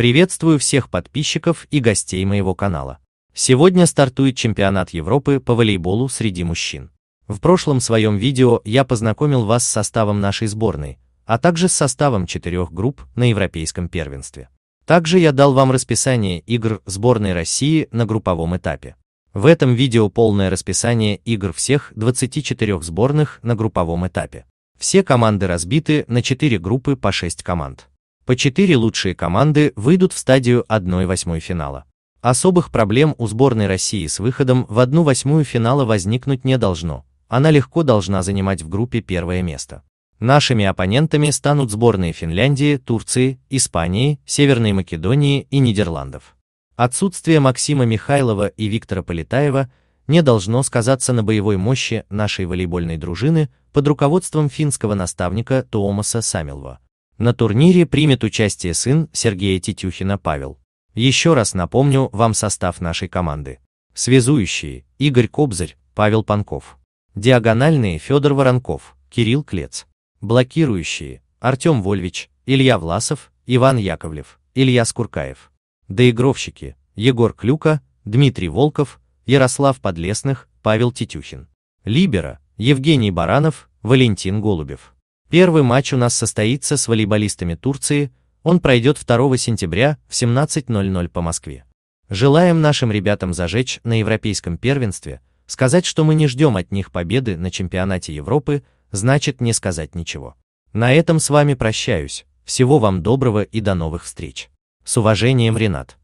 Приветствую всех подписчиков и гостей моего канала. Сегодня стартует чемпионат Европы по волейболу среди мужчин. В прошлом своем видео я познакомил вас с составом нашей сборной, а также с составом четырех групп на европейском первенстве. Также я дал вам расписание игр сборной России на групповом этапе. В этом видео полное расписание игр всех 24 сборных на групповом этапе. Все команды разбиты на 4 группы по 6 команд. По четыре лучшие команды выйдут в стадию 1-8 финала. Особых проблем у сборной России с выходом в 1-8 финала возникнуть не должно, она легко должна занимать в группе первое место. Нашими оппонентами станут сборные Финляндии, Турции, Испании, Северной Македонии и Нидерландов. Отсутствие Максима Михайлова и Виктора Полетаева не должно сказаться на боевой мощи нашей волейбольной дружины под руководством финского наставника Томаса Самилва. На турнире примет участие сын Сергея Тетюхина Павел. Еще раз напомню вам состав нашей команды. Связующие – Игорь Кобзарь, Павел Панков. Диагональные – Федор Воронков, Кирилл Клец. Блокирующие – Артем Вольвич, Илья Власов, Иван Яковлев, Илья Скуркаев. Доигровщики – Егор Клюка, Дмитрий Волков, Ярослав Подлесных, Павел Тетюхин. Либера – Евгений Баранов, Валентин Голубев. Первый матч у нас состоится с волейболистами Турции, он пройдет 2 сентября в 17.00 по Москве. Желаем нашим ребятам зажечь на европейском первенстве, сказать, что мы не ждем от них победы на чемпионате Европы, значит не сказать ничего. На этом с вами прощаюсь, всего вам доброго и до новых встреч. С уважением, Ренат.